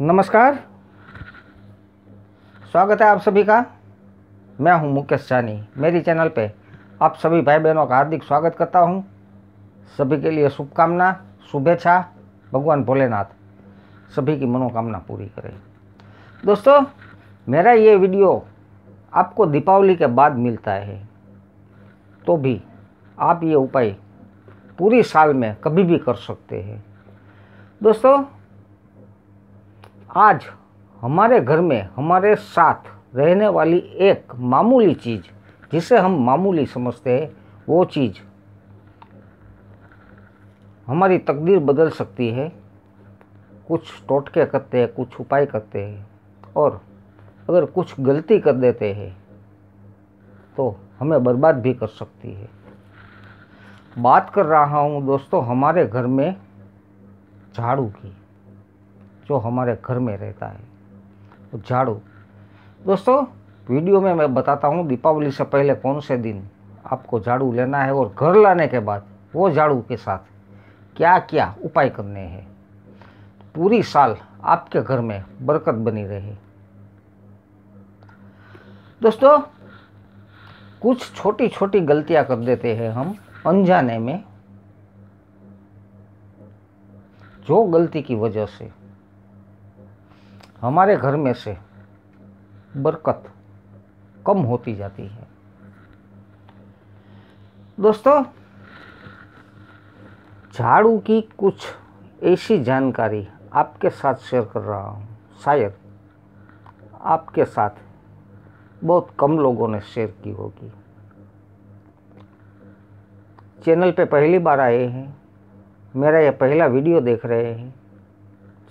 नमस्कार स्वागत है आप सभी का मैं हूं मुकेश सानी मेरी चैनल पे आप सभी भाई बहनों का हार्दिक स्वागत करता हूं सभी के लिए शुभकामना शुभेच्छा भगवान भोलेनाथ सभी की मनोकामना पूरी करें दोस्तों मेरा ये वीडियो आपको दीपावली के बाद मिलता है तो भी आप ये उपाय पूरी साल में कभी भी कर सकते हैं दोस्तों आज हमारे घर में हमारे साथ रहने वाली एक मामूली चीज़ जिसे हम मामूली समझते हैं वो चीज़ हमारी तकदीर बदल सकती है कुछ टोटके करते हैं कुछ उपाय करते हैं और अगर कुछ गलती कर देते हैं तो हमें बर्बाद भी कर सकती है बात कर रहा हूँ दोस्तों हमारे घर में झाड़ू की जो हमारे घर में रहता है तो झाड़ू दोस्तों वीडियो में मैं बताता हूँ दीपावली से पहले कौन से दिन आपको झाड़ू लेना है और घर लाने के बाद वो झाड़ू के साथ क्या क्या उपाय करने हैं पूरी साल आपके घर में बरकत बनी रहे दोस्तों कुछ छोटी छोटी गलतियां कर देते हैं हम अनजाने में जो गलती की वजह से हमारे घर में से बरकत कम होती जाती है दोस्तों झाड़ू की कुछ ऐसी जानकारी आपके साथ शेयर कर रहा हूँ शायद आपके साथ बहुत कम लोगों ने शेयर की होगी चैनल पे पहली बार आए हैं मेरा यह पहला वीडियो देख रहे हैं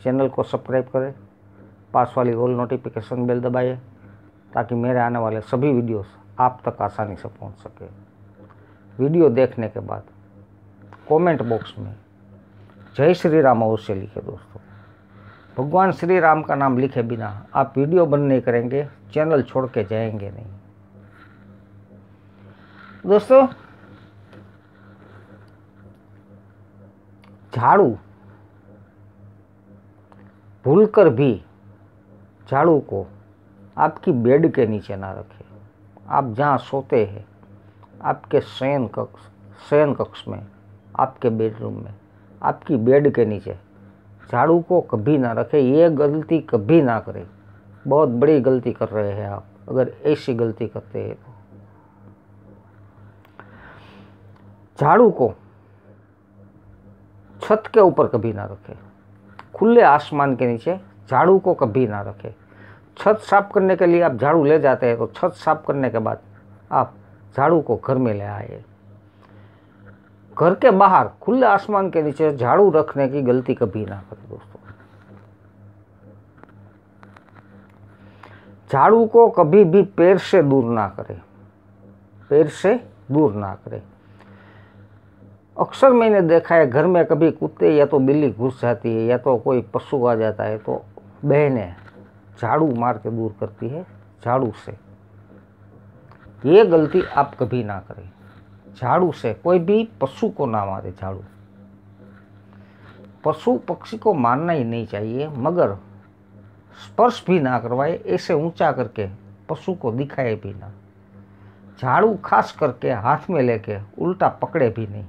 चैनल को सब्सक्राइब करें पास वाली ऑल नोटिफिकेशन बेल दबाइए ताकि मेरे आने वाले सभी वीडियोस आप तक आसानी से पहुंच सके वीडियो देखने के बाद कमेंट बॉक्स में जय श्री राम अवश्य लिखे दोस्तों भगवान श्री राम का नाम लिखे बिना आप वीडियो बंद नहीं करेंगे चैनल छोड़ के जाएंगे नहीं दोस्तों झाड़ू भूल कर भी झाड़ू को आपकी बेड के नीचे ना रखें आप जहाँ सोते हैं आपके शयन कक्ष शयन कक्ष में आपके बेडरूम में आपकी बेड के नीचे झाड़ू को कभी ना रखें ये गलती कभी ना करें बहुत बड़ी गलती कर रहे हैं आप अगर ऐसी गलती करते हैं तो झाड़ू को छत के ऊपर कभी ना रखें खुले आसमान के नीचे झाड़ू को कभी ना रखें छत साफ करने के लिए आप झाड़ू ले जाते हैं तो छत साफ करने के बाद आप झाड़ू को घर में ले आए घर के बाहर खुले आसमान के नीचे झाड़ू रखने की गलती कभी ना करें दोस्तों झाड़ू को कभी भी पैर से दूर ना करें पैर से दूर ना करें अक्सर मैंने देखा है घर में कभी कुत्ते या तो बिल्ली घुस जाती है या तो कोई पशु आ जाता है तो बहने झाड़ू मार के दूर करती है झाड़ू से ये गलती आप कभी ना करें झाड़ू से कोई भी पशु को ना मारे झाड़ू पशु पक्षी को मारना ही नहीं चाहिए मगर स्पर्श भी ना करवाए ऐसे ऊंचा करके पशु को दिखाए भी ना झाड़ू खास करके हाथ में लेके उल्टा पकड़े भी नहीं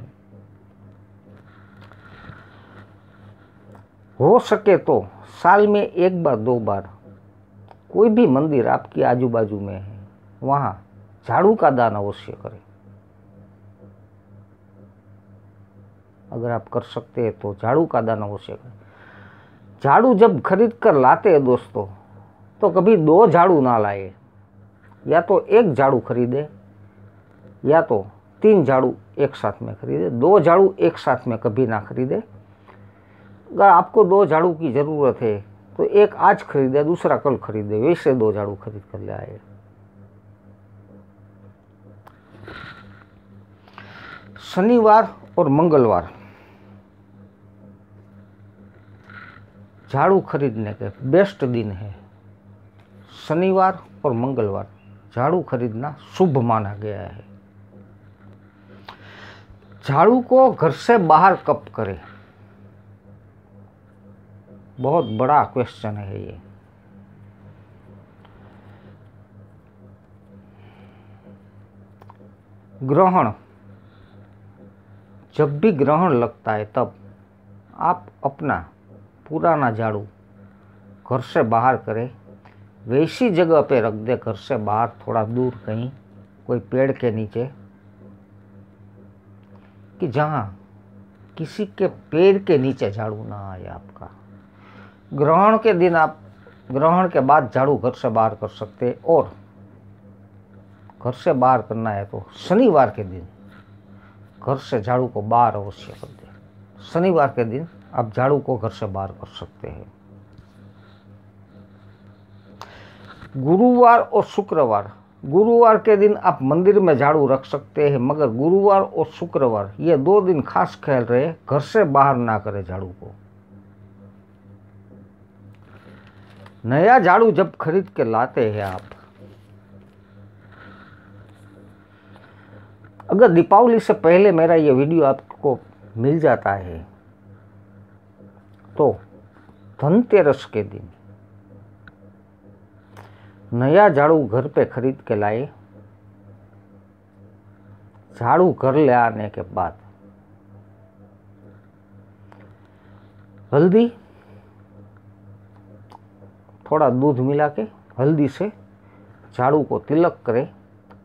हो सके तो साल में एक बार दो बार कोई भी मंदिर आपकी आजू बाजू में है वहाँ झाड़ू का दान अवश्य करें अगर आप कर सकते हैं तो झाड़ू का दान अवश्य करें झाड़ू जब खरीद कर लाते हैं दोस्तों तो कभी दो झाड़ू ना लाए या तो एक झाड़ू खरीदे या तो तीन झाड़ू एक साथ में खरीदे दो झाड़ू एक साथ में कभी ना खरीदे अगर आपको दो झाड़ू की ज़रूरत है तो एक आज खरीदे दूसरा कल खरीदे वैसे दो झाड़ू खरीद कर ले आए शनिवार और मंगलवार झाड़ू खरीदने के बेस्ट दिन है शनिवार और मंगलवार झाड़ू खरीदना शुभ माना गया है झाड़ू को घर से बाहर कब करें बहुत बड़ा क्वेश्चन है ये ग्रहण जब भी ग्रहण लगता है तब आप अपना पुराना झाड़ू घर से बाहर करें वैसी जगह पे रख दे घर से बाहर थोड़ा दूर कहीं कोई पेड़ के नीचे कि जहाँ किसी के पेड़ के नीचे झाड़ू ना आए आपका ग्रहण के दिन आप ग्रहण के बाद झाड़ू घर से बाहर कर सकते और घर से बाहर करना है तो शनिवार के दिन घर से झाड़ू को बाहर अवश्य कर दे शनिवार के दिन आप झाड़ू को घर से बाहर कर सकते हैं गुरुवार और शुक्रवार गुरुवार के दिन आप मंदिर में झाड़ू रख सकते हैं मगर गुरुवार और शुक्रवार ये दो दिन खास ख्याल रहे घर से बाहर ना करें झाड़ू को नया झाड़ू जब खरीद के लाते हैं आप अगर दीपावली से पहले मेरा ये वीडियो आपको मिल जाता है तो धनतेरस के दिन नया झाड़ू घर पे खरीद के लाए झाड़ू घर ले आने के बाद हल्दी थोड़ा दूध मिला के हल्दी से झाड़ू को तिलक करें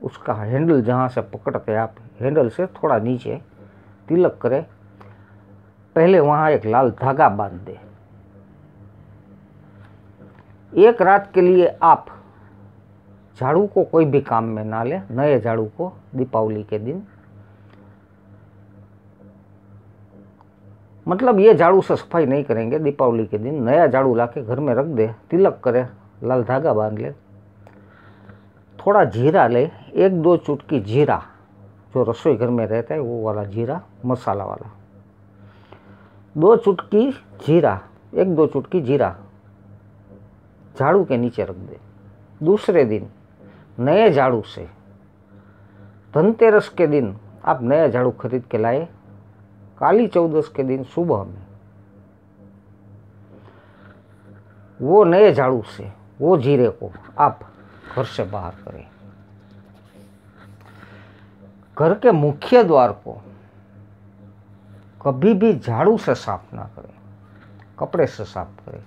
उसका हैंडल जहाँ से पकड़ते आप हैंडल से थोड़ा नीचे तिलक करें पहले वहाँ एक लाल धागा बांध दें एक रात के लिए आप झाड़ू को कोई भी काम में ना लें नए झाड़ू को दीपावली के दिन मतलब ये झाड़ू से सफाई नहीं करेंगे दीपावली के दिन नया झाड़ू ला के घर में रख दे तिलक करे लाल धागा बांध ले थोड़ा जीरा ले एक दो चुटकी जीरा जो रसोई घर में रहता है वो वाला जीरा मसाला वाला दो चुटकी जीरा एक दो चुटकी जीरा झाड़ू के नीचे रख दे दूसरे दिन नए झाड़ू से धनतेरस के दिन आप नया झाड़ू खरीद के लाए काली चौदस के दिन सुबह में वो नए झाड़ू से वो जीरे को आप घर से बाहर करें घर के मुख्य द्वार को कभी भी झाड़ू से साफ ना करें कपड़े से साफ करें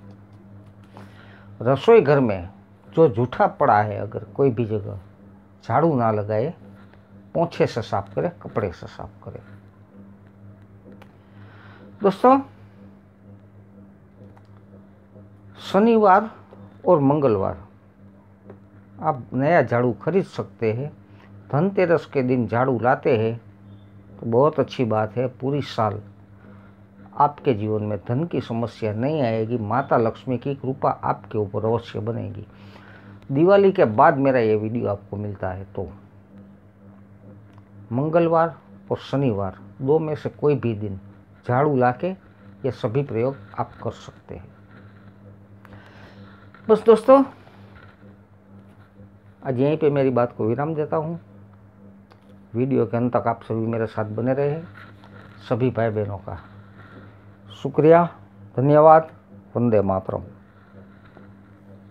रसोई घर में जो जूठा पड़ा है अगर कोई भी जगह झाड़ू ना लगाए पोछे से साफ करें कपड़े से साफ करें दोस्तों शनिवार और मंगलवार आप नया झाड़ू खरीद सकते हैं धनतेरस के दिन झाड़ू लाते हैं तो बहुत अच्छी बात है पूरी साल आपके जीवन में धन की समस्या नहीं आएगी माता लक्ष्मी की कृपा आपके ऊपर अवश्य बनेगी दिवाली के बाद मेरा ये वीडियो आपको मिलता है तो मंगलवार और शनिवार दो में से कोई भी दिन झाड़ू ला के ये सभी प्रयोग आप कर सकते हैं बस दोस्तों आज यहीं पे मेरी बात को विराम देता हूँ वीडियो के अंत तक आप सभी मेरे साथ बने रहे सभी भाई बहनों का शुक्रिया धन्यवाद वंदे मातरम